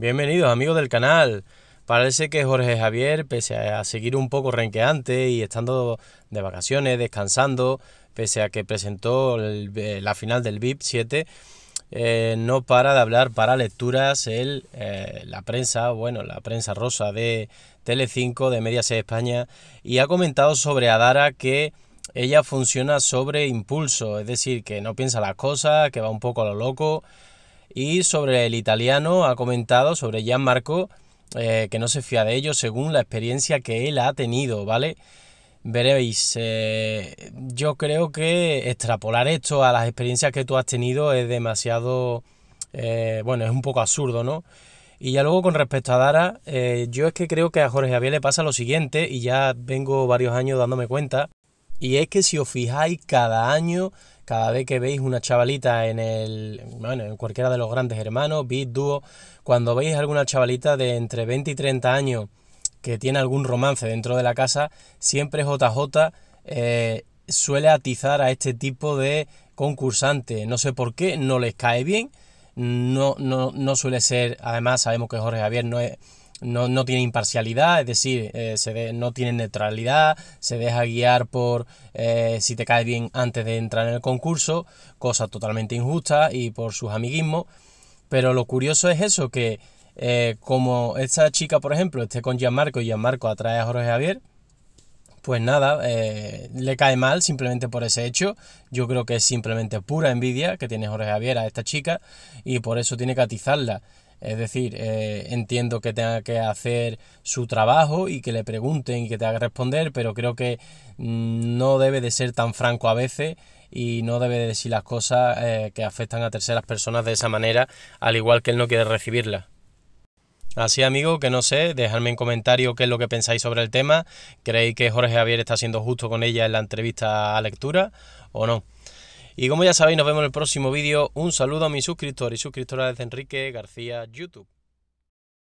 Bienvenidos amigos del canal. Parece que Jorge Javier, pese a seguir un poco renqueante y estando de vacaciones, descansando, pese a que presentó eh, la final del VIP 7, eh, no para de hablar para lecturas el, eh, la prensa, bueno, la prensa rosa de Tele Telecinco, de Mediaset España, y ha comentado sobre Adara que ella funciona sobre impulso, es decir, que no piensa las cosas, que va un poco a lo loco, y sobre el italiano ha comentado sobre Gianmarco eh, que no se fía de ellos según la experiencia que él ha tenido, ¿vale? Veréis, eh, yo creo que extrapolar esto a las experiencias que tú has tenido es demasiado, eh, bueno, es un poco absurdo, ¿no? Y ya luego con respecto a Dara, yo es que creo que a Jorge Javier le pasa lo siguiente, y ya vengo varios años dándome cuenta, y es que si os fijáis, cada año, cada vez que veis una chavalita en el. Bueno, en cualquiera de los grandes hermanos, Bit, Dúo, cuando veis alguna chavalita de entre 20 y 30 años que tiene algún romance dentro de la casa, siempre JJ eh, suele atizar a este tipo de concursante. No sé por qué, no les cae bien. No, no, no suele ser. Además, sabemos que Jorge Javier no es no, tiene imparcialidad, es decir, eh, se no tiene neutralidad, se deja guiar por eh, si te cae bien antes de entrar en el concurso, cosa totalmente injusta y por sus amiguismos. Pero lo curioso es eso, que eh, como esta chica, por ejemplo, esté con Gianmarco y Gianmarco atrae a Jorge Javier, pues nada, le cae mal simplemente por ese hecho. Yo creo que es simplemente pura envidia que tiene Jorge Javier a esta chica y por eso tiene que atizarla. Es decir, eh, entiendo que tenga que hacer su trabajo y que le pregunten y que tenga que responder, pero creo que mm, no debe de ser tan franco a veces y no debe de decir las cosas eh, que afectan a terceras personas de esa manera, al igual que él no quiere recibirla. Así amigo, que no sé, dejadme en comentario qué es lo que pensáis sobre el tema. ¿Creéis que Jorge Javier está siendo justo con ella en la entrevista a lectura o no? Y como ya sabéis, nos vemos en el próximo vídeo. Un saludo a mis suscriptores y suscriptoras de Enrique García YouTube.